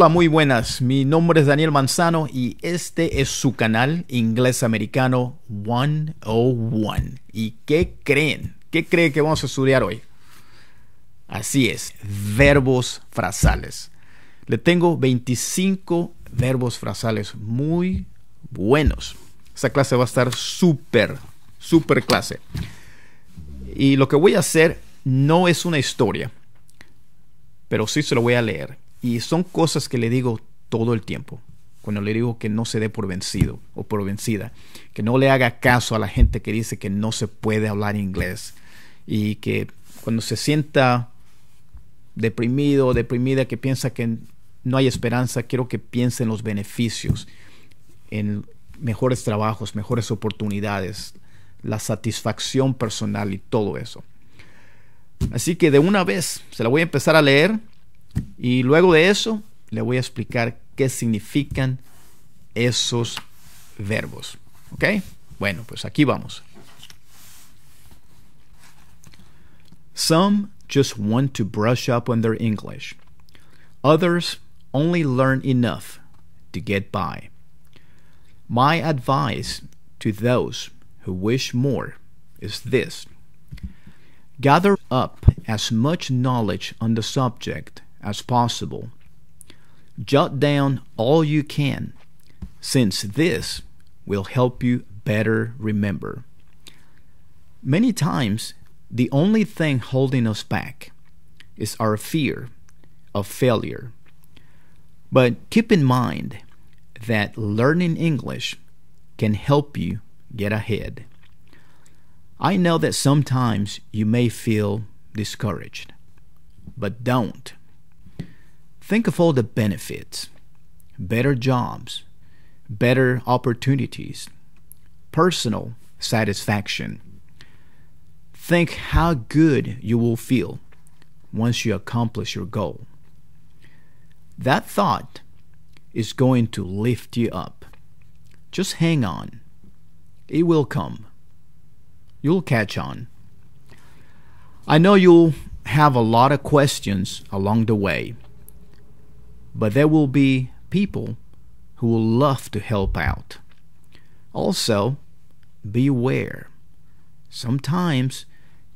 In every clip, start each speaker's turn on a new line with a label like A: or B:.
A: Hola, muy buenas. Mi nombre es Daniel Manzano y este es su canal Inglés Americano 101. ¿Y qué creen? ¿Qué creen que vamos a estudiar hoy? Así es, verbos frasales. Le tengo 25 verbos frasales muy buenos. Esta clase va a estar súper, súper clase. Y lo que voy a hacer no es una historia, pero sí se lo voy a leer. Y son cosas que le digo todo el tiempo. Cuando le digo que no se dé por vencido o por vencida, que no le haga caso a la gente que dice que no se puede hablar inglés y que cuando se sienta deprimido o deprimida que piensa que no hay esperanza, quiero que piense en los beneficios, en mejores trabajos, mejores oportunidades, la satisfacción personal y todo eso. Así que de una vez se la voy a empezar a leer Y luego de eso, le voy a explicar qué significan esos verbos. ¿Ok? Bueno, pues aquí vamos. Some just want to brush up on their English. Others only learn enough to get by. My advice to those who wish more is this gather up as much knowledge on the subject as possible. Jot down all you can, since this will help you better remember. Many times, the only thing holding us back is our fear of failure. But keep in mind that learning English can help you get ahead. I know that sometimes you may feel discouraged, but don't. Think of all the benefits better jobs, better opportunities, personal satisfaction. Think how good you will feel once you accomplish your goal. That thought is going to lift you up. Just hang on. It will come. You'll catch on. I know you'll have a lot of questions along the way but there will be people who will love to help out. Also, beware. Sometimes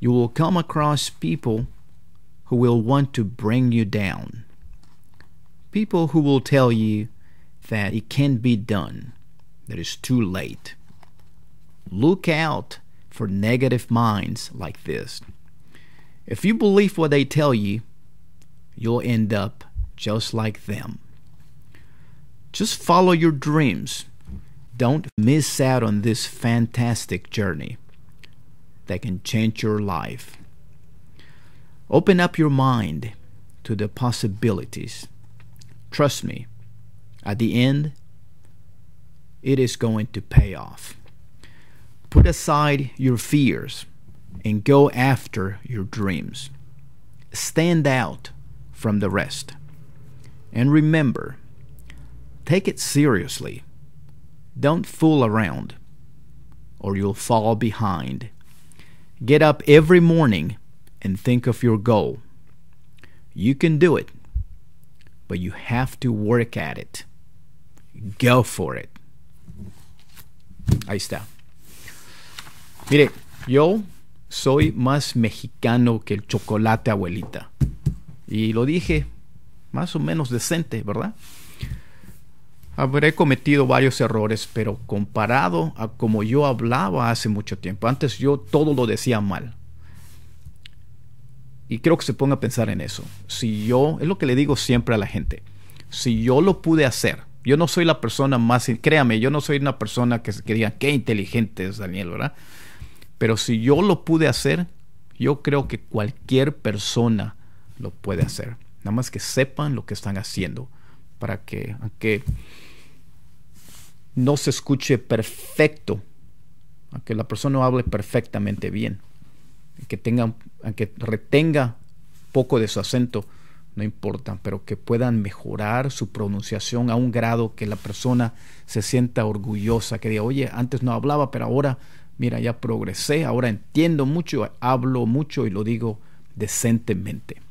A: you will come across people who will want to bring you down. People who will tell you that it can't be done, that it's too late. Look out for negative minds like this. If you believe what they tell you, you'll end up just like them. Just follow your dreams. Don't miss out on this fantastic journey that can change your life. Open up your mind to the possibilities. Trust me, at the end, it is going to pay off. Put aside your fears and go after your dreams. Stand out from the rest. And remember, take it seriously. Don't fool around, or you'll fall behind. Get up every morning and think of your goal. You can do it, but you have to work at it. Go for it. Ahí está. Mire, yo soy más mexicano que el chocolate, abuelita. Y lo dije, más o menos decente, ¿verdad? Habré cometido varios errores, pero comparado a como yo hablaba hace mucho tiempo, antes yo todo lo decía mal. Y creo que se ponga a pensar en eso. Si yo, es lo que le digo siempre a la gente, si yo lo pude hacer, yo no soy la persona más, créame, yo no soy una persona que, se diga, qué inteligente es Daniel, ¿verdad? Pero si yo lo pude hacer, yo creo que cualquier persona lo puede hacer. Nada más que sepan lo que están haciendo para que, aunque no se escuche perfecto, aunque la persona no hable perfectamente bien, que tenga, aunque retenga poco de su acento, no importa, pero que puedan mejorar su pronunciación a un grado que la persona se sienta orgullosa, que diga, oye, antes no hablaba, pero ahora, mira, ya progresé, ahora entiendo mucho, hablo mucho y lo digo decentemente.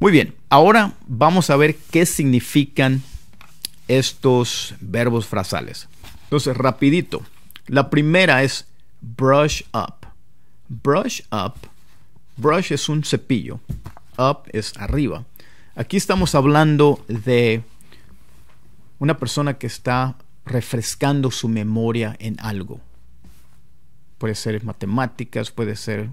A: Muy bien, ahora vamos a ver qué significan estos verbos frasales. Entonces, rapidito. La primera es brush up. Brush up. Brush es un cepillo. Up es arriba. Aquí estamos hablando de una persona que está refrescando su memoria en algo. Puede ser matemáticas, puede ser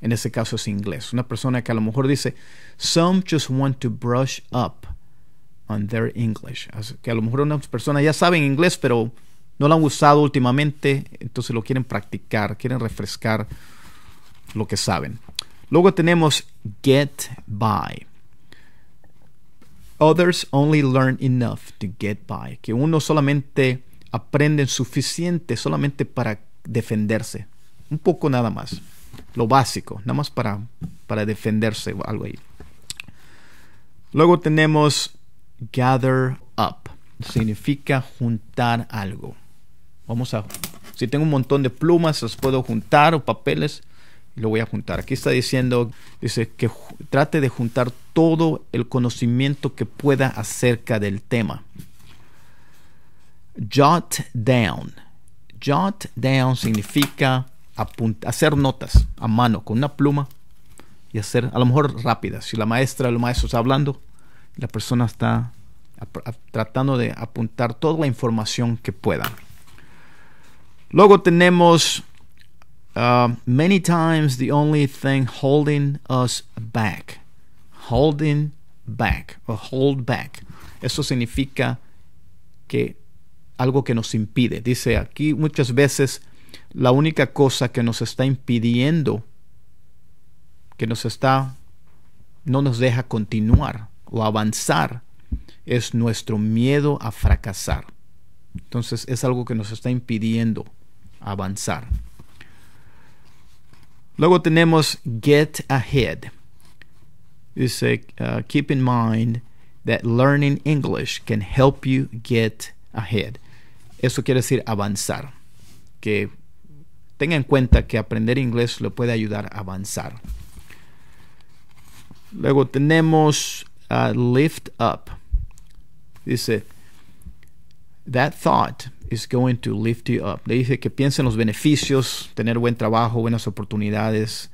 A: en ese caso es inglés. Una persona que a lo mejor dice, some just want to brush up on their English. que a lo mejor una persona ya saben inglés, pero no lo han usado últimamente, entonces lo quieren practicar, quieren refrescar lo que saben. Luego tenemos get by. Others only learn enough to get by. Que uno solamente aprende suficiente solamente para defenderse. Un poco nada más lo básico, nada más para, para defenderse o algo ahí. Luego tenemos gather up, significa juntar algo. Vamos a, si tengo un montón de plumas, las puedo juntar o papeles, lo voy a juntar. Aquí está diciendo, dice que trate de juntar todo el conocimiento que pueda acerca del tema. Jot down. Jot down significa hacer notas a mano con una pluma y hacer, a lo mejor rápidas. Si la maestra o el maestro está hablando, la persona está tratando de apuntar toda la información que pueda. Luego tenemos uh, many times the only thing holding us back. Holding back o hold back. Eso significa que algo que nos impide. Dice aquí muchas veces la única cosa que nos está impidiendo, que nos está, no nos deja continuar o avanzar, es nuestro miedo a fracasar. Entonces es algo que nos está impidiendo avanzar. Luego tenemos get ahead. Dice, uh, keep in mind that learning English can help you get ahead. Eso quiere decir avanzar, que tenga en cuenta que aprender inglés lo puede ayudar a avanzar. Luego tenemos uh, lift up. Dice, that thought is going to lift you up. Le dice que piense en los beneficios, tener buen trabajo, buenas oportunidades.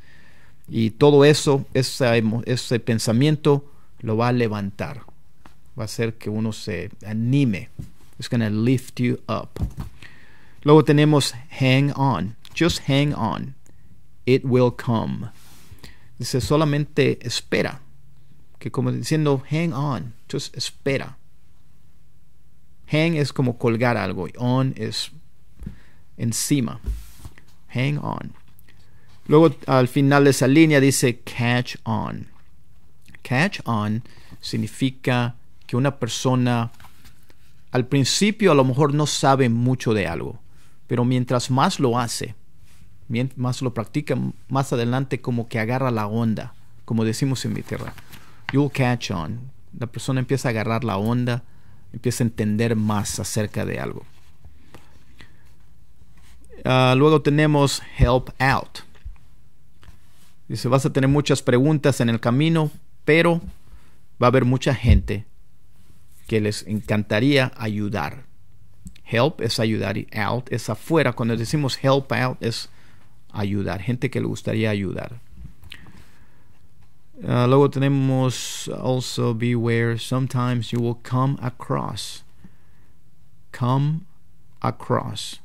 A: Y todo eso, ese, ese pensamiento lo va a levantar. Va a hacer que uno se anime. It's going to lift you up. Luego tenemos hang on. Just hang on. It will come. Dice, solamente espera. Que como diciendo, hang on. Just espera. Hang es como colgar algo on es encima. Hang on. Luego al final de esa línea dice catch on. Catch on significa que una persona al principio a lo mejor no sabe mucho de algo, pero mientras más lo hace, más lo practica, más adelante como que agarra la onda, como decimos en mi tierra. You'll catch on. La persona empieza a agarrar la onda, empieza a entender más acerca de algo. Ah, luego tenemos help out. Dice, vas a tener muchas preguntas en el camino, pero va a haber mucha gente que les encantaría ayudar. Help es ayudar y out es afuera. Cuando decimos help out es ayudar, gente que le gustaría ayudar. Ah, luego tenemos also beware, sometimes you will come across. Come across.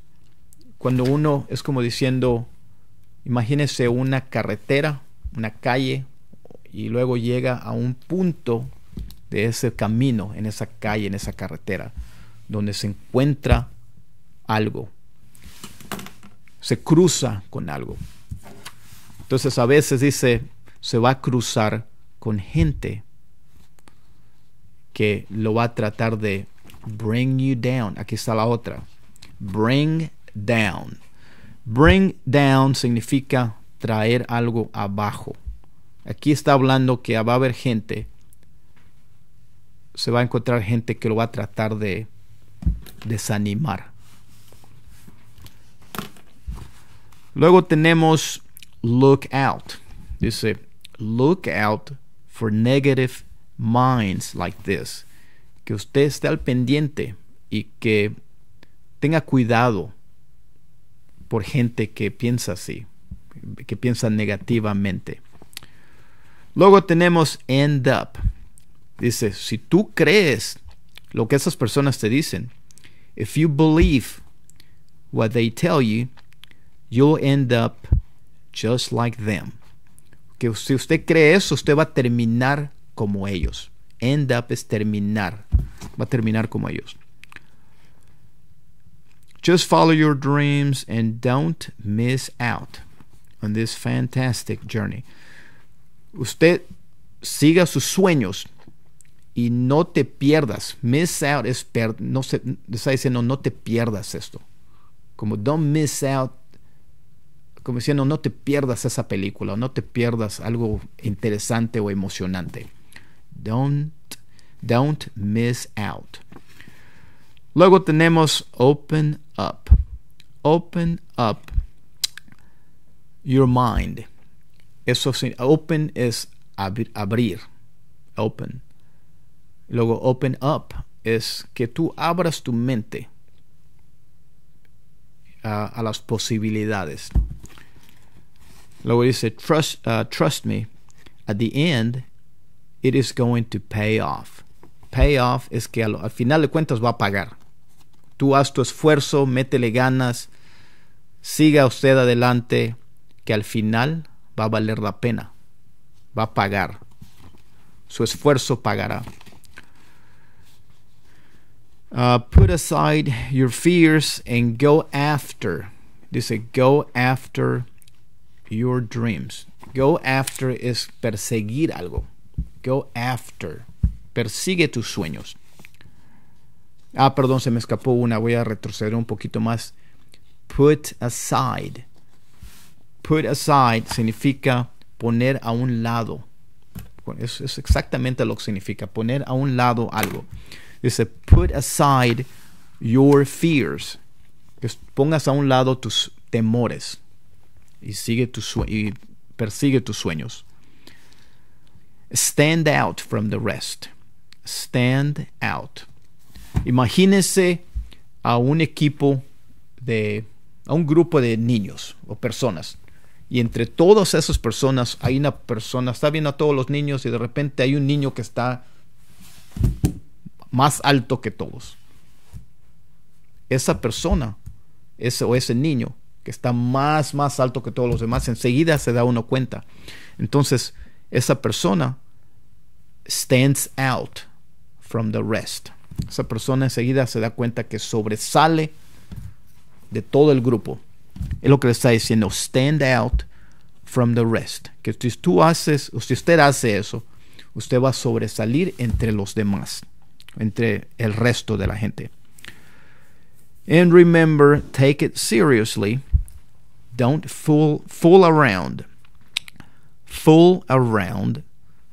A: Cuando uno es como diciendo, imagínese una carretera, una calle, y luego llega a un punto de ese camino, en esa calle, en esa carretera, donde se encuentra algo, se cruza con algo. Entonces a veces dice, se va a cruzar con gente que lo va a tratar de bring you down. Aquí está la otra. Bring down. Bring down significa traer algo abajo. Aquí está hablando que va a haber gente, se va a encontrar gente que lo va a tratar de desanimar. Luego tenemos look out. Dice, look out for negative minds like this. Que usted esté al pendiente y que tenga cuidado por gente que piensa así, que piensa negativamente. Luego tenemos end up. Dice, si tú crees lo que esas personas te dicen, if you believe what they tell you, you'll end up just like them. Que si usted cree eso, usted va a terminar como ellos. End up es terminar. Va a terminar como ellos. Just follow your dreams and don't miss out on this fantastic journey. Usted siga sus sueños y no te pierdas. Miss out es per, no se, está diciendo no te pierdas esto. Como don't miss out como diciendo, no te pierdas esa película, no te pierdas algo interesante o emocionante. Don't, don't miss out. Luego tenemos open up. Open up your mind. Eso open es abrir, abrir. Open. Luego open up es que tú abras tu mente a las posibilidades. Luego dice, trust, uh, trust me, at the end, it is going to pay off. Pay off es que al, final de cuentas va a pagar. Tú haz tu esfuerzo, métele ganas, siga usted adelante, que al final va a valer la pena, va a pagar. Su esfuerzo pagará. Uh, put aside your fears and go after. Dice, go after your dreams. Go after es perseguir algo. Go after. Persigue tus sueños. Ah, perdón, se me escapó una. Voy a retroceder un poquito más. Put aside. Put aside significa poner a un lado. es exactamente lo que significa, poner a un lado algo. Dice, put aside your fears. pongas a un lado tus temores y, sigue y persigue tus sueños. Stand out from the rest. Stand out. Imagínense a un equipo de a un grupo de niños o personas. Y entre todas esas personas hay una persona, está viendo a todos los niños y de repente hay un niño que está más alto que todos. Esa persona, ese o ese niño que está más, más alto que todos los demás, enseguida se da uno cuenta. Entonces, esa persona stands out from the rest. Esa persona enseguida se da cuenta que sobresale de todo el grupo. Es lo que le está diciendo, stand out from the rest. Que si tú haces, o si usted hace eso, usted va a sobresalir entre los demás, entre el resto de la gente. And remember, take it seriously Don't fool, fool around. Fool around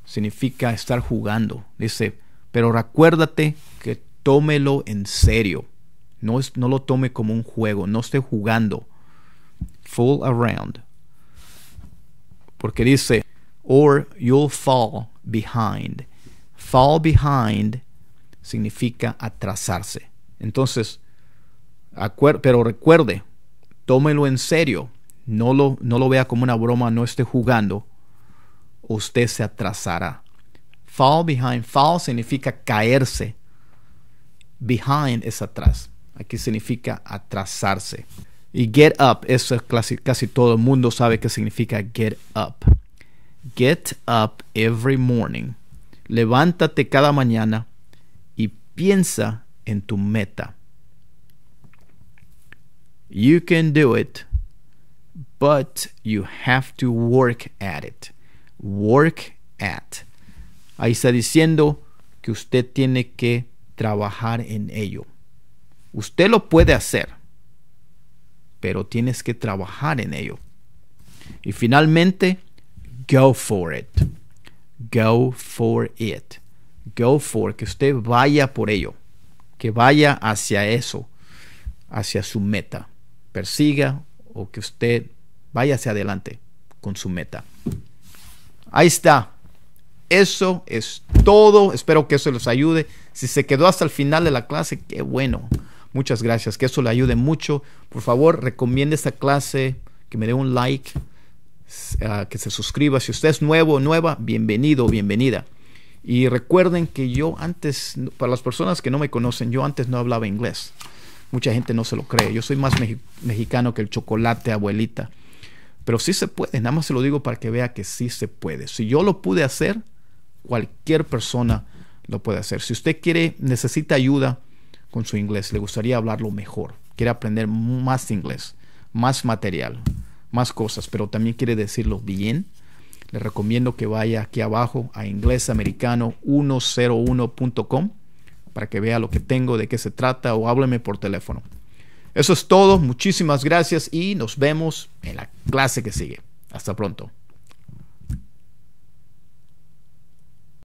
A: significa estar jugando. Dice, pero recuérdate que tómelo en serio. No, no lo tome como un juego, no esté jugando. Fool around. Porque dice, or you'll fall behind. Fall behind significa atrasarse. Entonces, pero recuerde, tómelo en serio no lo, vea como una broma, no esté jugando, usted se atrasará. Fall behind, fall significa caerse. Behind es atrás. Aquí significa atrasarse. Y get up, eso es casi, casi todo el mundo sabe que significa get up. Get up every morning. Levántate cada mañana y piensa en tu meta. You can do it but you have to work at it. Work at. Ahí está diciendo que usted tiene que trabajar en ello. Usted lo puede hacer, pero tienes que trabajar en ello. Y finalmente, go for it. Go for it. Go for, que usted vaya por ello, que vaya hacia eso, hacia su meta. Persiga o que usted Vaya hacia adelante con su meta. Ahí está. Eso es todo. Espero que eso les ayude. Si se quedó hasta el final de la clase, qué bueno. Muchas gracias. Que eso le ayude mucho. Por favor, recomiende esta clase. Que me dé un like. Eh, que se suscriba. Si usted es nuevo o nueva, bienvenido, o bienvenida. Y recuerden que yo antes, para las personas que no me conocen, yo antes no hablaba inglés. Mucha gente no se lo cree. Yo soy más mexicano que el chocolate, abuelita. Pero sí se puede, nada más se lo digo para que vea que sí se puede. Si yo lo pude hacer, cualquier persona lo puede hacer. Si usted quiere, necesita ayuda con su inglés, le gustaría hablarlo mejor, quiere aprender más inglés, más material, más cosas, pero también quiere decirlo bien, le recomiendo que vaya aquí abajo a inglesamericano101.com para que vea lo que tengo, de qué se trata o hábleme por teléfono. Eso es todo, muchísimas gracias y nos vemos en la clase que sigue. Hasta pronto.